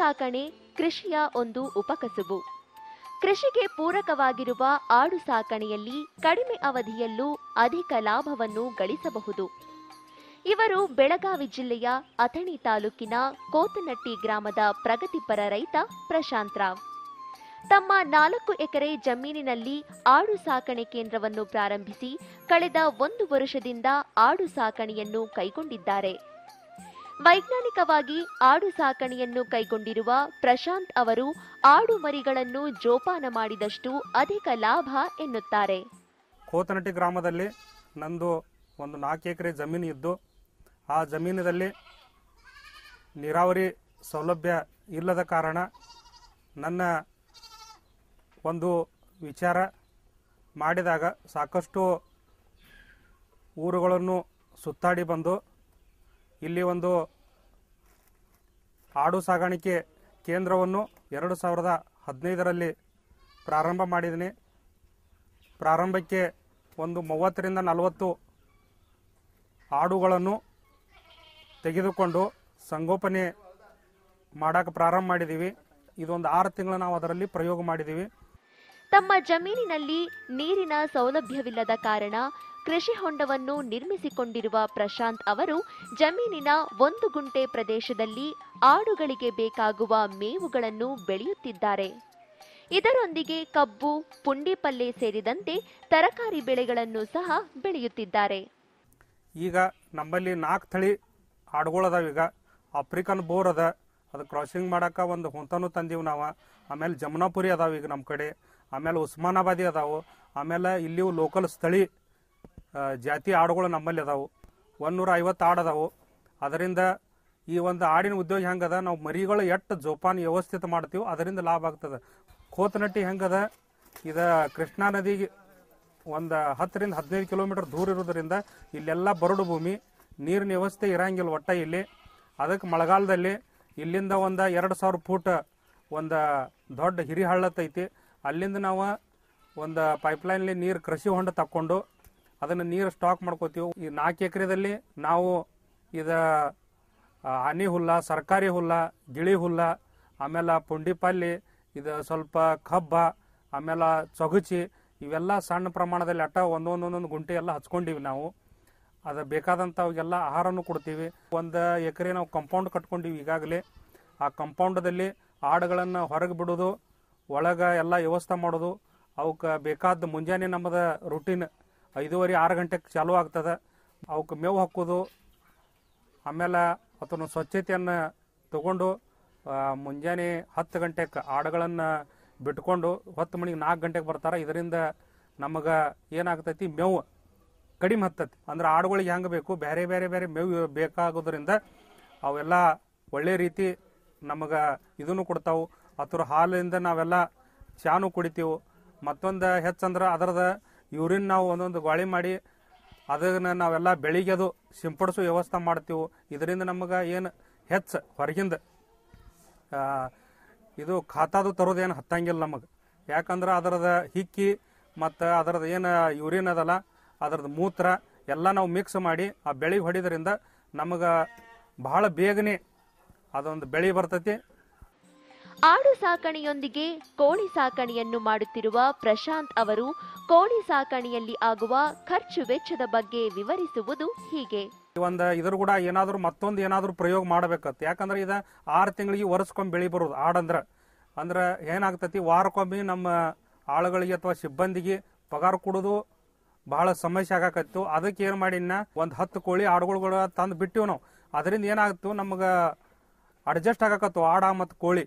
ಸಾಕಣೆ ಕೃಷಿಯ ಒಂದು ಉಪಕಸುಬು ಕೃಷಿಗೆ ಪೂರಕವಾಗಿರುವ ಆಡು ಸಾಕಣೆಯಲ್ಲಿ ಕಡಿಮೆ ಅವಧಿಯಲ್ಲೂ ಅಧಿಕ ಲಾಭವನ್ನು ಗಳಿಸಬಹುದು ಇವರು ಬೆಳಗಾವಿ ಜಿಲ್ಲೆಯ ಅಥಣಿ ತಾಲೂಕಿನ ಕೋತನಟ್ಟಿ ಗ್ರಾಮದ ಪ್ರಗತಿಪರ ರೈತ ಪ್ರಶಾಂತ್ ರಾವ್ ತಮ್ಮ ನಾಲ್ಕು ಎಕರೆ ಜಮೀನಿನಲ್ಲಿ ಆಡು ಸಾಕಣೆ ಕೇಂದ್ರವನ್ನು ಪ್ರಾರಂಭಿಸಿ ಕಳೆದ ಒಂದು ವರ್ಷದಿಂದ ಆಡು ಸಾಕಣೆಯನ್ನು ಕೈಗೊಂಡಿದ್ದಾರೆ ವೈಜ್ಞಾನಿಕವಾಗಿ ಆಡು ಸಾಕಣೆಯನ್ನು ಕೈಗೊಂಡಿರುವ ಪ್ರಶಾಂತ್ ಅವರು ಆಡು ಮರಿಗಳನ್ನು ಜೋಪಾನ ಮಾಡಿದಷ್ಟು ಅಧಿಕ ಲಾಭ ಎನ್ನುತ್ತಾರೆ ಕೋತನಟಿ ಗ್ರಾಮದಲ್ಲಿ ನಂದು ಒಂದು ನಾಲ್ಕು ಎಕರೆ ಜಮೀನು ಇದ್ದು ಆ ಜಮೀನಿನಲ್ಲಿ ನೀರಾವರಿ ಸೌಲಭ್ಯ ಇಲ್ಲದ ಕಾರಣ ನನ್ನ ಒಂದು ವಿಚಾರ ಮಾಡಿದಾಗ ಸಾಕಷ್ಟು ಊರುಗಳನ್ನು ಸುತ್ತಾಡಿ ಬಂದು ಇಲ್ಲಿ ಒಂದು ಆಡು ಸಾಗಾಣಿಕೆ ಕೇಂದ್ರವನ್ನು ಎರಡು ಸಾವಿರದ ಹದಿನೈದರಲ್ಲಿ ಪ್ರಾರಂಭ ಮಾಡಿದ್ದೀನಿ ಪ್ರಾರಂಭಕ್ಕೆ ಒಂದು ಮೂವತ್ತರಿಂದ ನಲವತ್ತು ಆಡುಗಳನ್ನು ತೆಗೆದುಕೊಂಡು ಸಂಗೋಪನೆ ಮಾಡಕ್ಕೆ ಪ್ರಾರಂಭ ಮಾಡಿದ್ದೀವಿ ಇದೊಂದು ಆರು ತಿಂಗಳು ನಾವು ಅದರಲ್ಲಿ ಪ್ರಯೋಗ ಮಾಡಿದ್ದೀವಿ ತಮ್ಮ ಜಮೀನಿನಲ್ಲಿ ನೀರಿನ ಸೌಲಭ್ಯವಿಲ್ಲದ ಕಾರಣ ಕೃಷಿ ಹೊಂಡವನ್ನು ನಿರ್ಮಿಸಿಕೊಂಡಿರುವ ಪ್ರಶಾಂತ್ ಅವರು ಜಮೀನಿನ ಒಂದು ಗುಂಟೆ ಪ್ರದೇಶದಲ್ಲಿ ಆಡುಗಳಿಗೆ ಬೇಕಾಗುವ ಮೇವುಗಳನ್ನು ಬೆಳೆಯುತ್ತಿದ್ದಾರೆ ಇದರೊಂದಿಗೆ ಕಬ್ಬು ಪುಂಡಿಪಲ್ಲೆ ಸೇರಿದಂತೆ ತರಕಾರಿ ಬೆಳೆಗಳನ್ನು ಸಹ ಬೆಳೆಯುತ್ತಿದ್ದಾರೆ ಈಗ ನಮ್ಮಲ್ಲಿ ನಾಲ್ಕು ತಳಿ ಈಗ ಆಫ್ರಿಕನ್ ಬೋರ್ ಅದ ಅದು ಕ್ರಾಸಿಂಗ್ ಮಾಡೋಕೆ ಒಂದು ಹೊಂತನೂ ತಂದೀವಿ ನಾವು ಆಮೇಲೆ ಜಮುನಾಪುರಿ ಅದಾವ ಈಗ ನಮ್ಮ ಕಡೆ ಆಮೇಲೆ ಉಸ್ಮಾನಾಬಾದಿ ಅದಾವ ಆಮೇಲೆ ಇಲ್ಲಿವು ಲೋಕಲ್ ಸ್ಥಳಿ ಜಾತಿ ಆಡುಗಳು ನಮ್ಮಲ್ಲಿ ಅದಾವು ಒಂದೂರ ಐವತ್ತು ಆಡು ಅದಾವು ಅದರಿಂದ ಈ ಒಂದು ಹಾಡಿನ ಉದ್ಯೋಗ ಹೆಂಗದ ನಾವು ಮರಿಗಳು ಎಟ್ಟು ಜೋಪಾನ ವ್ಯವಸ್ಥಿತ ಮಾಡ್ತೀವಿ ಅದರಿಂದ ಲಾಭ ಆಗ್ತದೆ ಕೋತನಟ್ಟಿ ಹೆಂಗದ ಇದು ಕೃಷ್ಣಾ ನದಿಗೆ ಒಂದು ಹತ್ತರಿಂದ ಹದಿನೈದು ಕಿಲೋಮೀಟರ್ ದೂರ ಇರೋದರಿಂದ ಇಲ್ಲೆಲ್ಲ ಬರಡು ಭೂಮಿ ನೀರಿನ ವ್ಯವಸ್ಥೆ ಇರಂಗಿಲ್ಲ ಒಟ್ಟ ಇಲ್ಲಿ ಅದಕ್ಕೆ ಮಳೆಗಾಲದಲ್ಲಿ ಇಲ್ಲಿಂದ ಒಂದು ಎರಡು ಸಾವಿರ ಫೂಟ್ ಒಂದು ದೊಡ್ಡ ಹಿರಿಹಳ್ಳತ್ತೈತಿ ಅಲ್ಲಿಂದ ನಾವು ಒಂದು ಪೈಪ್ಲೈನಲ್ಲಿ ನೀರು ಕೃಷಿ ಹೊಂಡ ತಕ್ಕೊಂಡು ಅದನ್ನ ನೀರು ಸ್ಟಾಕ್ ಮಾಡ್ಕೋತೀವಿ ಈ ನಾಲ್ಕು ಎಕರೆದಲ್ಲಿ ನಾವು ಇದ ಹನಿ ಹುಲ್ಲ ಸರ್ಕಾರಿ ಹುಲ್ಲ ಗಿಳಿ ಹುಲ್ಲ ಆಮೇಲೆ ಪುಂಡಿಪಲ್ಲಿ ಇದು ಸ್ವಲ್ಪ ಕಬ್ಬ ಆಮೇಲೆ ಚೊಗುಚಿ ಇವೆಲ್ಲ ಸಣ್ಣ ಪ್ರಮಾಣದಲ್ಲಿ ಅಟ್ಟ ಒಂದೊಂದೊಂದೊಂದು ಗುಂಟೆ ಎಲ್ಲ ಹಚ್ಕೊಂಡಿವಿ ನಾವು ಅದು ಬೇಕಾದಂಥ ಅವೆಲ್ಲ ಆಹಾರನು ಕೊಡ್ತೀವಿ ಒಂದು ಎಕರೆ ನಾವು ಕಂಪೌಂಡ್ ಕಟ್ಕೊಂಡಿವಿ ಈಗಾಗಲೇ ಆ ಕಂಪೌಂಡದಲ್ಲಿ ಆಡುಗಳನ್ನು ಹೊರಗೆ ಬಿಡೋದು ಒಳಗೆ ಎಲ್ಲ ವ್ಯವಸ್ಥೆ ಮಾಡೋದು ಅವಕ್ಕೆ ಬೇಕಾದ ಮುಂಜಾನೆ ನಮ್ಮದು ರುಟೀನ್ ಐದೂವರೆ ಆರು ಗಂಟೆಗೆ ಚಾಲೂ ಆಗ್ತದೆ ಅವಕ್ಕೆ ಮೇವು ಹಾಕೋದು ಆಮೇಲೆ ಅದನ್ನು ಸ್ವಚ್ಛತೆಯನ್ನು ತಗೊಂಡು ಮುಂಜಾನೆ ಹತ್ತು ಗಂಟೆಗೆ ಆಡುಗಳನ್ನು ಬಿಟ್ಕೊಂಡು ಹತ್ತು ಮಣಿಗೆ ನಾಲ್ಕು ಗಂಟೆಗೆ ಬರ್ತಾರೆ ಇದರಿಂದ ನಮಗೆ ಏನಾಗ್ತೈತಿ ಮೇವು ಕಡಿಮೆ ಹತ್ತೈತಿ ಅಂದ್ರೆ ಆಡುಗಳಿಗೆ ಹೆಂಗೆ ಬೇಕು ಬೇರೆ ಬೇರೆ ಬೇರೆ ಮೇವು ಬೇಕಾಗೋದ್ರಿಂದ ಅವೆಲ್ಲ ಒಳ್ಳೆ ರೀತಿ ನಮಗೆ ಇದನ್ನು ಕೊಡ್ತಾವೆ ಅದ್ರ ಹಾಲಿಂದ ನಾವೆಲ್ಲ ಚಾನು ಕುಡಿತೀವಿ ಮತ್ತೊಂದು ಹೆಚ್ಚಂದ್ರೆ ಅದರದ ಇವ್ರನ್ನ ನಾವು ಒಂದೊಂದು ಗಾಳಿ ಮಾಡಿ ಅದನ್ನು ನಾವೆಲ್ಲ ಬೆಳಿಗ್ಗೆದು ಸಿಂಪಡಿಸೋ ವ್ಯವಸ್ಥೆ ಮಾಡ್ತೀವಿ ಇದರಿಂದ ನಮಗೆ ಏನು ಹೆಚ್ಚು ಹೊರಗಿಂದ ಇದು ಖಾತಾದು ತರೋದೇನು ಹತ್ತಂಗಿಲ್ಲ ನಮಗೆ ಯಾಕಂದ್ರೆ ಅದರದ ಹಿಕ್ಕಿ ಮತ್ತು ಅದರದ್ದು ಏನು ಯೂರಿನ್ ಅದಲ್ಲ ಅದರದ್ದು ಮೂತ್ರ ಎಲ್ಲ ನಾವು ಮಿಕ್ಸ್ ಮಾಡಿ ಆ ಬೆಳೆ ಹೊಡಿದ್ರಿಂದ ನಮಗೆ ಬಹಳ ಬೇಗನೆ ಅದೊಂದು ಬೆಳೆ ಬರ್ತೈತಿ ಆಡು ಸಾಕಣೆಯೊಂದಿಗೆ ಕೋಳಿ ಸಾಕಣೆಯನ್ನು ಮಾಡುತ್ತಿರುವ ಪ್ರಶಾಂತ್ ಅವರು ಕೋಳಿ ಸಾಕಣೆಯಲ್ಲಿ ಆಗುವ ಖರ್ಚು ವೆಚ್ಚದ ಬಗ್ಗೆ ವಿವರಿಸುವುದು ಹೀಗೆ ಒಂದು ಇದ್ರ ಕೂಡ ಏನಾದರೂ ಮತ್ತೊಂದು ಏನಾದರೂ ಪ್ರಯೋಗ ಮಾಡಬೇಕತ್ತೆ ಯಾಕಂದ್ರೆ ಇದ ಆರು ತಿಂಗಳಿಗೆ ವರ್ಷಕ್ಕೊಮ್ಮೆ ಬೆಳಿ ಬರೋದು ಆಡಂದ್ರೆ ಅಂದ್ರೆ ಏನಾಗ್ತತಿ ವಾರಕ್ಕೊಮ್ಮೆ ನಮ್ಮ ಆಳುಗಳಿಗೆ ಅಥವಾ ಸಿಬ್ಬಂದಿಗೆ ಪಗಾರ ಕೊಡೋದು ಬಹಳ ಸಮಸ್ಯೆ ಆಗಾಕತ್ತು ಅದಕ್ಕೆ ಏನು ಮಾಡಿನ ಒಂದು ಹತ್ತು ಕೋಳಿ ಆಡುಗಳು ತಂದು ಬಿಟ್ಟಿವ್ ನಾವು ಅದರಿಂದ ಏನಾಗ್ತು ನಮ್ಗೆ ಅಡ್ಜಸ್ಟ್ ಆಗಾಕತ್ತು ಆಡ ಮತ್ತು ಕೋಳಿ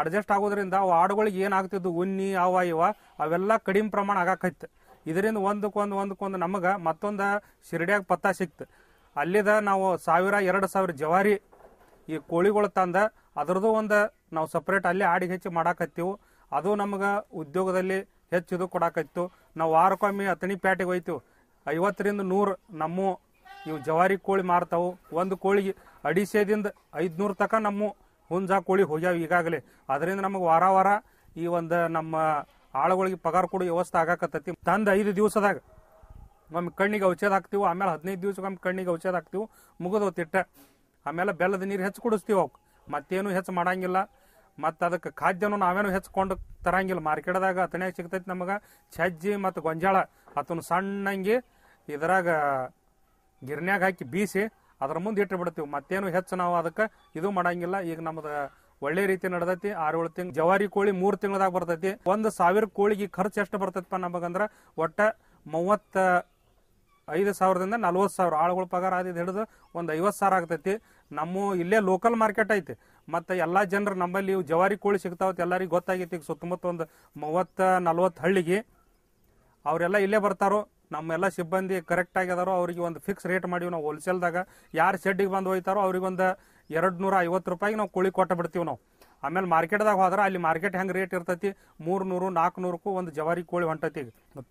ಅಡ್ಜಸ್ಟ್ ಆಗೋದ್ರಿಂದ ಅವು ಆಡುಗಳಿಗೆ ಏನಾಗ್ತಿದ್ದು ಉನ್ನಿ ಅವ ಇವ ಅವೆಲ್ಲ ಕಡಿಮೆ ಪ್ರಮಾಣ ಆಗಾಕೈತೆ ಇದರಿಂದ ಒಂದಕ್ಕೊಂದು ಒಂದಕ್ಕೊಂದು ನಮಗೆ ಮತ್ತೊಂದು ಶಿರಡಿಯಾಗ ಪತ್ತ ಸಿಕ್ತು ಅಲ್ಲಿದ ನಾವು ಸಾವಿರ ಎರಡು ಸಾವಿರ ಜವಾರಿ ಈ ಕೋಳಿಗಳು ತಂದ ಅದರದ್ದು ಒಂದು ನಾವು ಸಪ್ರೇಟ್ ಅಲ್ಲಿ ಆಡಿಗೆ ಹೆಚ್ಚು ಮಾಡಾಕತ್ತೀವಿ ಅದು ನಮ್ಗೆ ಉದ್ಯೋಗದಲ್ಲಿ ಹೆಚ್ಚು ಇದು ಕೊಡಾಕತ್ತು ನಾವು ವಾರಕ್ಕೊಮ್ಮೆ ಅತಣಿ ಪ್ಯಾಟಿಗೆ ಹೋಯ್ತೀವಿ ಐವತ್ತರಿಂದ ನೂರು ನಮ್ಮ ಇವು ಜವಾರಿ ಕೋಳಿ ಮಾರ್ತಾವು ಒಂದು ಕೋಳಿಗೆ ಅಡಿಸೇದಿಂದ ಐದುನೂರು ತನಕ ನಮ್ಮ ಹುಂಜ ಕೋಳಿ ಹೋಗ್ಯಾವ ಈಗಾಗಲೇ ಅದರಿಂದ ನಮಗೆ ವಾರ ವಾರ ಈ ಒಂದು ನಮ್ಮ ಆಳುಗಳಿಗೆ ಪಗಾರ ಕೊಡೋ ವ್ಯವಸ್ಥೆ ಆಗಾಕತ್ತೈತಿ ತಂದು ಐದು ದಿವಸದಾಗ ಒಮ್ಮೆ ಕಣ್ಣಿಗೆ ಔಷಧ ಹಾಕ್ತೀವಿ ಆಮೇಲೆ ಹದಿನೈದು ನಮ್ಮ ಕಣ್ಣಿಗೆ ಔಷಧ ಹಾಕ್ತಿವಿ ಮುಗಿದವು ತಿಟ್ಟ ಆಮೇಲೆ ಬೆಲ್ಲದ ನೀರು ಹೆಚ್ಚು ಕುಡಿಸ್ತೀವಿ ಅವಕ್ಕೆ ಮತ್ತೇನು ಹೆಚ್ಚು ಮಾಡಂಗಿಲ್ಲ ಮತ್ತು ಅದಕ್ಕೆ ಖಾದ್ಯನೂ ನಾವೇನು ಹೆಚ್ಚಿಕೊಂಡು ತರಂಗಿಲ್ಲ ಮಾರ್ಕೆಟ್ದಾಗ ಅತನೇ ಸಿಗ್ತೈತಿ ನಮಗೆ ಸಜ್ಜಿ ಮತ್ತು ಗೊಂಜಾಳ ಅದನ್ನು ಸಣ್ಣಂಗಿ ಇದರಾಗ ಗಿರ್ನ್ಯಾಗ ಹಾಕಿ ಬೀಸಿ ಅದ್ರ ಮುಂದೆ ಇಟ್ಟು ಬಿಡ್ತೀವಿ ಮತ್ತೇನು ಹೆಚ್ಚು ನಾವು ಅದಕ್ಕೆ ಇದು ಮಾಡಂಗಿಲ್ಲ ಈಗ ನಮ್ದು ಒಳ್ಳೆ ರೀತಿ ನಡೆದೈತಿ ಆರು ಏಳು ತಿಂಗ್ ಜವಾರಿ ಕೋಳಿ ಮೂರ್ ತಿಂಗಳದಾಗ ಬರ್ತೈತಿ ಒಂದ್ ಸಾವಿರ ಕೋಳಿಗೆ ಖರ್ಚು ಎಷ್ಟು ಬರ್ತೈತಪ್ಪ ನಮಗಂದ್ರ ಒಟ್ಟ ಮೂವತ್ತ ಐದು ಸಾವಿರದಿಂದ ನಲ್ವತ್ತು ಸಾವಿರ ಆಳುಗಳ ಪಗಾರ ಆದಿದ್ದು ಹಿಡಿದು ಒಂದು ಐವತ್ತು ಸಾವಿರ ಆಗ್ತೈತಿ ನಮ್ಮ ಇಲ್ಲೇ ಲೋಕಲ್ ಮಾರ್ಕೆಟ್ ಐತಿ ಮತ್ತು ಎಲ್ಲ ಜನರು ನಮ್ಮಲ್ಲಿ ಜವಾರಿ ಕೋಳಿ ಸಿಗ್ತಾವತ್ತೆ ಎಲ್ಲರಿಗೂ ಗೊತ್ತಾಗೈತಿ ಈಗ ಸುತ್ತಮುತ್ತ ಒಂದು ಮೂವತ್ತ ನಲ್ವತ್ತು ಹಳ್ಳಿಗೆ ಅವರೆಲ್ಲ ಇಲ್ಲೇ ಬರ್ತಾರೋ ನಮ್ಮೆಲ್ಲ ಸಿಬ್ಬಂದಿ ಕರೆಕ್ಟ್ ಆಗಿದಾರೋ ಅವ್ರಿಗೆ ಒಂದು ಫಿಕ್ಸ್ ರೇಟ್ ಮಾಡಿವಿ ನಾವು ಹೋಲ್ಸೇಲ್ದಾಗ ಯಾರು ಶೆಡ್ಡಿಗೆ ಬಂದು ಹೋಯ್ತಾರೋ ಅವ್ರಿಗೊಂದು ಎರಡು ನೂರ ಐವತ್ತು ರೂಪಾಯಿಗೆ ನಾವು ಕೋಳಿ ಕೊಟ್ಟು ಬಿಡ್ತೀವಿ ನಾವು ಆಮೇಲೆ ಮಾರ್ಕೆಟ್ದಾಗ ಹೋದ್ರೆ ಅಲ್ಲಿ ಮಾರ್ಕೆಟ್ ಹೆಂಗೆ ರೇಟ್ ಇರ್ತೈತಿ ಮೂರು ನಾಲ್ಕುನೂರಕ್ಕೂ ಒಂದು ಜವಾರಿ ಕೋಳಿ ಹೊಂಟೈತಿ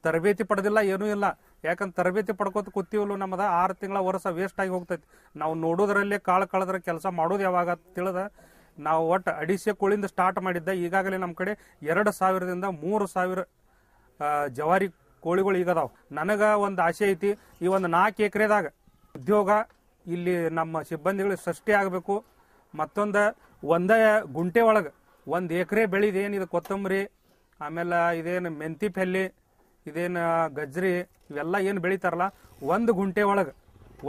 ತರಬೇತಿ ಪಡೆದಿಲ್ಲ ಏನೂ ಇಲ್ಲ ಯಾಕಂದ್ರೆ ತರಬೇತಿ ಪಡ್ಕೋತ ಕೂತೀವಲ್ಲ ನಮ್ಮದ ಆರು ತಿಂಗಳ ವರ್ಷ ವೇಸ್ಟ್ ಆಗಿ ಹೋಗ್ತೈತಿ ನಾವು ನೋಡೋದ್ರಲ್ಲೇ ಕಾಳು ಕಳೆದ್ರೆ ಕೆಲಸ ಮಾಡೋದು ಯಾವಾಗ ತಿಳಿದ ನಾವು ಒಟ್ಟು ಅಡಿಸೆ ಕೋಳಿಯಿಂದ ಸ್ಟಾರ್ಟ್ ಮಾಡಿದ್ದೆ ಈಗಾಗಲೇ ನಮ್ಮ ಕಡೆ ಎರಡು ಸಾವಿರದಿಂದ ಮೂರು ಸಾವಿರ ಜವಾರಿ ಕೋಳಿಗಳು ಈಗ ಅದಾವ ನನಗೆ ಒಂದು ಆಸೆ ಐತಿ ಈ ಒಂದು ನಾಲ್ಕು ಎಕರೆದಾಗ ಉದ್ಯೋಗ ಇಲ್ಲಿ ನಮ್ಮ ಸಿಬ್ಬಂದಿಗಳಿಗೆ ಸೃಷ್ಟಿ ಆಗಬೇಕು ಮತ್ತೊಂದು ಒಂದೇ ಗುಂಟೆ ಒಳಗೆ ಒಂದು ಎಕರೆ ಏನು ಇದು ಕೊತ್ತಂಬರಿ ಆಮೇಲೆ ಇದೇನು ಮೆಂತಿ ಪೆಲ್ಲಿ ಇದೇನು ಗಜ್ರಿ ಇವೆಲ್ಲ ಏನು ಬೆಳಿತಾರಲ್ಲ ಒಂದು ಗುಂಟೆ ಒಳಗೆ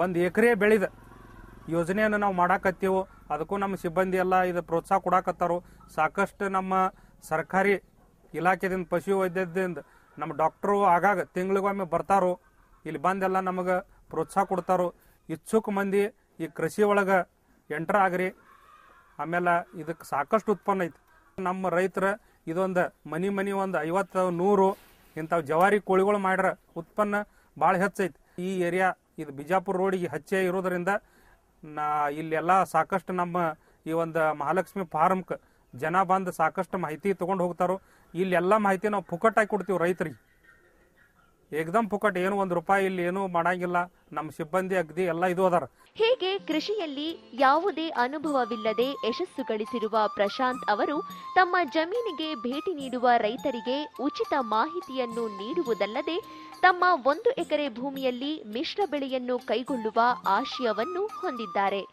ಒಂದು ಎಕರೆ ಬೆಳೆದ ಯೋಜನೆಯನ್ನು ನಾವು ಮಾಡಾಕತ್ತೀವೋ ಅದಕ್ಕೂ ನಮ್ಮ ಸಿಬ್ಬಂದಿ ಎಲ್ಲ ಇದು ಪ್ರೋತ್ಸಾಹ ಕೊಡಾಕತ್ತಾರೋ ಸಾಕಷ್ಟು ನಮ್ಮ ಸರ್ಕಾರಿ ಇಲಾಖೆದಿಂದ ವೈದ್ಯದಿಂದ ನಮ್ಮ ಡಾಕ್ಟ್ರು ಆಗಾಗ ತಿಂಗಳಿಗೊಮ್ಮೆ ಬರ್ತಾರೋ ಇಲ್ಲಿ ಬಂದೆಲ್ಲ ನಮಗೆ ಪ್ರೋತ್ಸಾಹ ಕೊಡ್ತಾರೋ ಇಚ್ಛುಕ್ ಮಂದಿ ಈ ಕೃಷಿ ಒಳಗೆ ಎಂಟ್ರ್ ಆಗ್ರಿ ಆಮೇಲೆ ಇದಕ್ಕೆ ಸಾಕಷ್ಟು ಉತ್ಪನ್ನ ಐತಿ ನಮ್ಮ ರೈತರ ಇದೊಂದು ಮನಿ ಮನಿ ಒಂದು ಐವತ್ತು ನೂರು ಇಂಥವು ಜವಾರಿ ಕೋಳಿಗಳು ಮಾಡ್ರ ಉತ್ಪನ್ನ ಭಾಳ ಹೆಚ್ಚೈತಿ ಈ ಏರಿಯಾ ಇದು ಬಿಜಾಪುರ ರೋಡಿಗೆ ಹಚ್ಚೆ ಇರೋದರಿಂದ ನಾ ಇಲ್ಲೆಲ್ಲ ಸಾಕಷ್ಟು ನಮ್ಮ ಈ ಒಂದು ಮಹಾಲಕ್ಷ್ಮಿ ಫಾರ್ಮ್ ಜನ ಬಂದು ಸಾಕಷ್ಟು ಮಾಹಿತಿ ತೊಗೊಂಡು ಹೋಗ್ತಾರೋ ಇಲ್ಲೆಲ್ಲ ಮಾಹಿತಿ ನಾವು ಪುಕ್ಕಟ್ಟಾಗಿ ಕೊಡ್ತೀವಿ ರೈತರಿಗೆ ಏಕ್ದಮ್ ಪುಕಟ್ ಏನು ಒಂದು ರೂಪಾಯಿ ಇಲ್ಲಿ ಏನು ಮಾಡಂಗಿಲ್ಲ ನಮ್ಮ ಸಿಬ್ಬಂದಿ ಅಗ್ದಿ ಎಲ್ಲ ಇದು ಅದಾರ ಹೀಗೆ ಕೃಷಿಯಲ್ಲಿ ಯಾವುದೇ ಅನುಭವವಿಲ್ಲದೆ ಯಶಸ್ಸು ಗಳಿಸಿರುವ ಪ್ರಶಾಂತ್ ಅವರು ತಮ್ಮ ಜಮೀನಿಗೆ ಭೇಟಿ ನೀಡುವ ರೈತರಿಗೆ ಉಚಿತ ಮಾಹಿತಿಯನ್ನು ನೀಡುವುದಲ್ಲದೆ ತಮ್ಮ ಒಂದು ಎಕರೆ ಭೂಮಿಯಲ್ಲಿ ಮಿಶ್ರ ಬೆಳೆಯನ್ನು ಕೈಗೊಳ್ಳುವ ಆಶಯವನ್ನು ಹೊಂದಿದ್ದಾರೆ